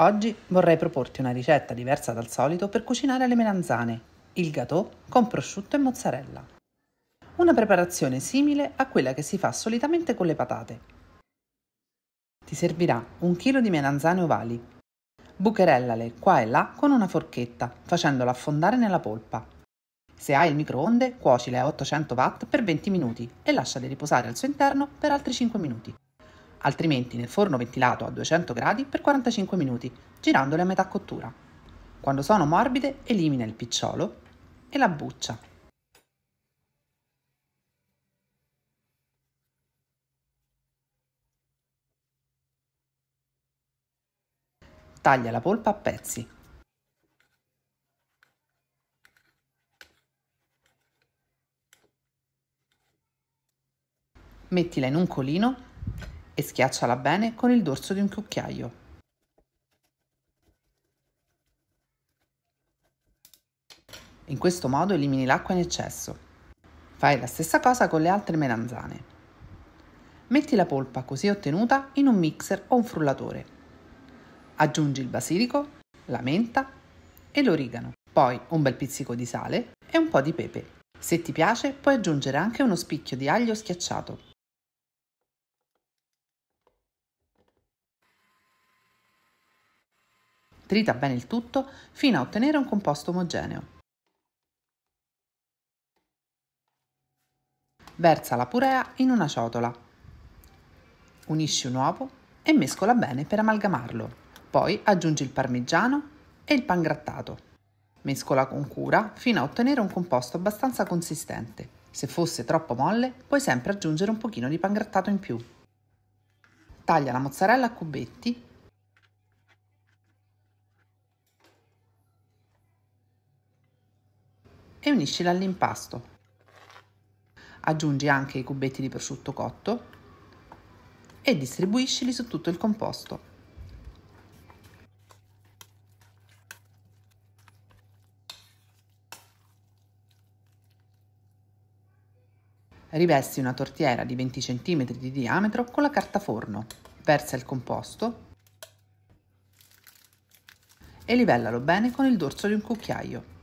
Oggi vorrei proporti una ricetta diversa dal solito per cucinare le melanzane, il gâteau con prosciutto e mozzarella. Una preparazione simile a quella che si fa solitamente con le patate. Ti servirà un chilo di melanzane ovali. Bucherellale qua e là con una forchetta, facendola affondare nella polpa. Se hai il microonde, cuocile a 800 W per 20 minuti e lasciale riposare al suo interno per altri 5 minuti altrimenti nel forno ventilato a 200 gradi per 45 minuti, girandole a metà cottura. Quando sono morbide elimina il picciolo e la buccia. Taglia la polpa a pezzi. Mettila in un colino e schiacciala bene con il dorso di un cucchiaio. In questo modo elimini l'acqua in eccesso. Fai la stessa cosa con le altre melanzane. Metti la polpa così ottenuta in un mixer o un frullatore. Aggiungi il basilico, la menta e l'origano, poi un bel pizzico di sale e un po' di pepe. Se ti piace puoi aggiungere anche uno spicchio di aglio schiacciato. Trita bene il tutto fino a ottenere un composto omogeneo. Versa la purea in una ciotola. Unisci un uovo e mescola bene per amalgamarlo. Poi aggiungi il parmigiano e il pangrattato. Mescola con cura fino a ottenere un composto abbastanza consistente. Se fosse troppo molle, puoi sempre aggiungere un pochino di pangrattato in più. Taglia la mozzarella a cubetti e uniscila all'impasto. Aggiungi anche i cubetti di prosciutto cotto e distribuiscili su tutto il composto. Rivesti una tortiera di 20 cm di diametro con la carta forno, versa il composto e livellalo bene con il dorso di un cucchiaio.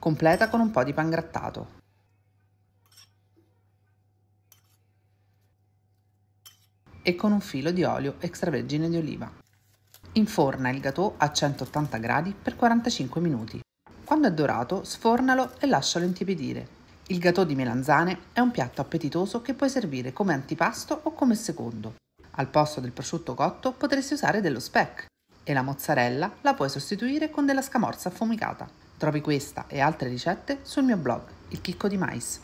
Completa con un po' di pangrattato. E con un filo di olio extravergine di oliva. Inforna il gâteau a 180 gradi per 45 minuti. Quando è dorato, sfornalo e lascialo intiepidire. Il gâteau di melanzane è un piatto appetitoso che puoi servire come antipasto o come secondo. Al posto del prosciutto cotto potresti usare dello speck e la mozzarella la puoi sostituire con della scamorza affumicata. Trovi questa e altre ricette sul mio blog, il chicco di mais.